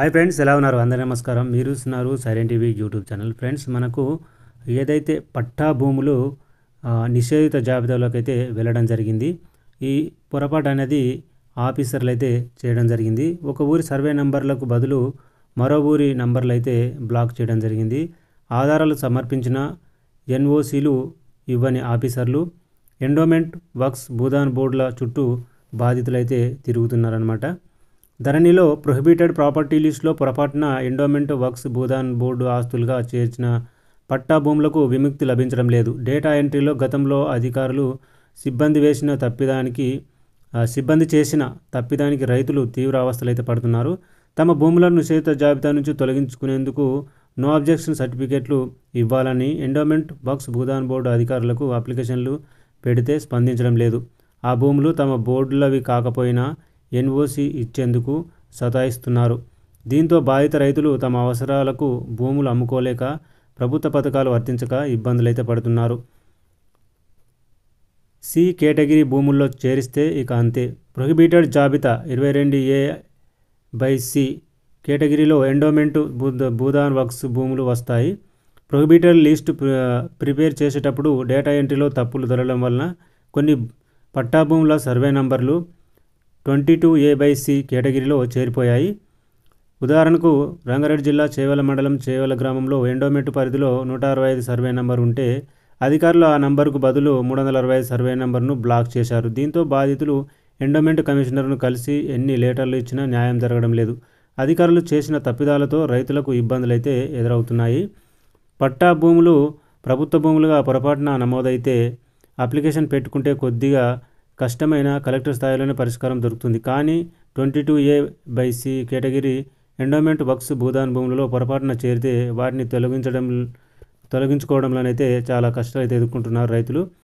hi friends ఎలా ఉన్నారు అందరి నమస్కారం మీరు ఉన్నారు silent TV YouTube channel friends మనకు ఏదైతే పట్టా భూములు నిషేధిత జాబితాలోకి అయితే వెళ్ళడం జరిగింది ఈ పొరపాటు అనేది ఆఫీసర్లు అయితే చేయడం జరిగింది ఒక ఊరి సర్వే నంబర్లకు బదులు మరో ఊరి నంబర్లు అయితే బ్లాక్ చేయడం జరిగింది ఆధారాలు సమర్పించిన ఎన్ఓసీలు ఇవ్వని ఆఫీసర్లు ఎండోమెంట్ వర్క్స్ భూదాన్ బోర్డుల చుట్టూ బాధితులైతే తిరుగుతున్నారనమాట ధరణిలో ప్రొహిబిటెడ్ ప్రాపర్టీ లిస్టులో పొరపాటున ఎండోమెంట్ వర్క్స్ భూదాన్ బోర్డు ఆస్తులుగా చేర్చిన పట్టా భూములకు విముక్తి లభించడం లేదు డేటా ఎంట్రీలో గతంలో అధికారులు సిబ్బంది వేసిన తప్పిదానికి సిబ్బంది చేసిన తప్పిదానికి రైతులు తీవ్ర అవస్థలు అయితే పడుతున్నారు తమ భూములను నిషేధిత జాబితా నుంచి తొలగించుకునేందుకు నో అబ్జెక్షన్ సర్టిఫికెట్లు ఇవ్వాలని ఎండోమెంట్ వర్క్స్ భూదాన్ బోర్డు అధికారులకు అప్లికేషన్లు పెడితే స్పందించడం లేదు ఆ భూములు తమ బోర్డులవి కాకపోయినా ఎన్ఓసి ఇచ్చేందుకు సతాయిస్తున్నారు దీంతో బాధిత రైతులు తమ అవసరాలకు భూములు అమ్ముకోలేక ప్రభుత్వ పథకాలు వర్తించక ఇబ్బందులైతే పడుతున్నారు సి కేటగిరీ భూముల్లో చేరిస్తే ఇక అంతే ప్రొహిబిటెడ్ జాబితా ఇరవై రెండు ఏ బై సి కేటగిరీలో ఎండోమెంటు భూదాన్ వర్క్స్ భూములు వస్తాయి ప్రొహిబిటెడ్ లిస్టు ప్రిపేర్ చేసేటప్పుడు డేటా ఎంట్రీలో తప్పులు దొరకడం వలన కొన్ని పట్టా భూముల సర్వే నంబర్లు twenty two A by C కేటగిరీలో చేరిపోయాయి ఉదాహరణకు రంగారెడ్డి జిల్లా చేవల మండలం చేవల గ్రామంలో ఎండోమెట్టు పరిధిలో నూట అరవై ఐదు సర్వే నంబర్ ఉంటే అధికారులు ఆ నంబర్కు బదులు మూడు వందల అరవై ఐదు సర్వే నంబర్ను బ్లాక్ చేశారు దీంతో బాధితులు ఎండోమెంట్ కమిషనర్ను కలిసి ఎన్ని లేటర్లు ఇచ్చినా న్యాయం జరగడం లేదు అధికారులు చేసిన తప్పిదాలతో రైతులకు ఇబ్బందులైతే ఎదురవుతున్నాయి పట్టా భూములు ప్రభుత్వ భూములుగా పొరపాటున నమోదైతే అప్లికేషన్ పెట్టుకుంటే కొద్దిగా కష్టమైన కలెక్టర్ స్థాయిలోనే పరిష్కారం దొరుకుతుంది కానీ twenty two A by C category endowment వక్స్ భూదాన్ భూములలో పొరపాటున చేరితే వాటిని తొలగించడం తొలగించుకోవడంలోనైతే చాలా కష్టాలు అయితే ఎదుర్కొంటున్నారు రైతులు